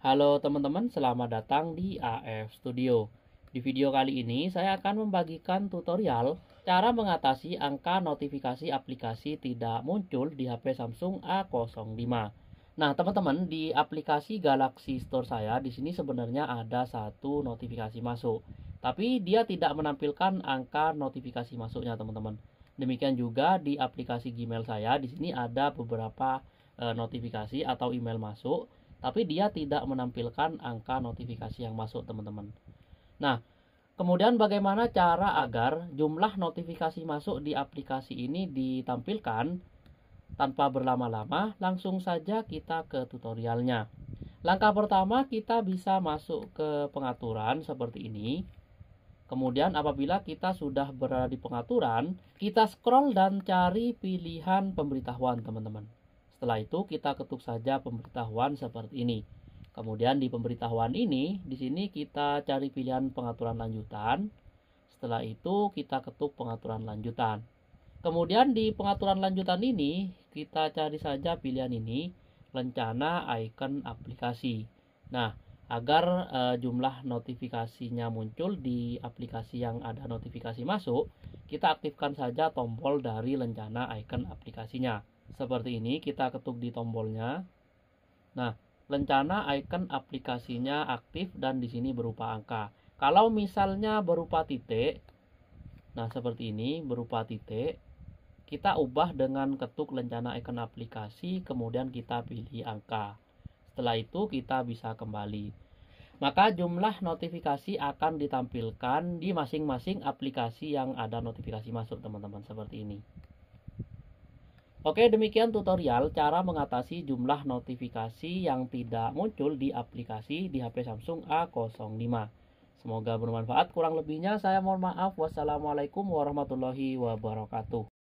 Halo teman-teman, selamat datang di AF Studio. Di video kali ini saya akan membagikan tutorial cara mengatasi angka notifikasi aplikasi tidak muncul di HP Samsung A05. Nah, teman-teman, di aplikasi Galaxy Store saya di sini sebenarnya ada satu notifikasi masuk, tapi dia tidak menampilkan angka notifikasi masuknya, teman-teman. Demikian juga di aplikasi Gmail saya di sini ada beberapa eh, notifikasi atau email masuk tapi dia tidak menampilkan angka notifikasi yang masuk teman-teman. Nah, kemudian bagaimana cara agar jumlah notifikasi masuk di aplikasi ini ditampilkan tanpa berlama-lama? Langsung saja kita ke tutorialnya. Langkah pertama kita bisa masuk ke pengaturan seperti ini. Kemudian apabila kita sudah berada di pengaturan, kita scroll dan cari pilihan pemberitahuan teman-teman. Setelah itu kita ketuk saja pemberitahuan seperti ini. Kemudian di pemberitahuan ini, di sini kita cari pilihan pengaturan lanjutan. Setelah itu kita ketuk pengaturan lanjutan. Kemudian di pengaturan lanjutan ini, kita cari saja pilihan ini, rencana icon aplikasi. Nah, agar e, jumlah notifikasinya muncul di aplikasi yang ada notifikasi masuk, kita aktifkan saja tombol dari rencana icon aplikasinya seperti ini kita ketuk di tombolnya nah rencana icon aplikasinya aktif dan di sini berupa angka kalau misalnya berupa titik nah seperti ini berupa titik kita ubah dengan ketuk lencana icon aplikasi kemudian kita pilih angka setelah itu kita bisa kembali maka jumlah notifikasi akan ditampilkan di masing-masing aplikasi yang ada notifikasi masuk teman-teman seperti ini Oke, demikian tutorial cara mengatasi jumlah notifikasi yang tidak muncul di aplikasi di HP Samsung A05. Semoga bermanfaat. Kurang lebihnya saya mohon maaf. Wassalamualaikum warahmatullahi wabarakatuh.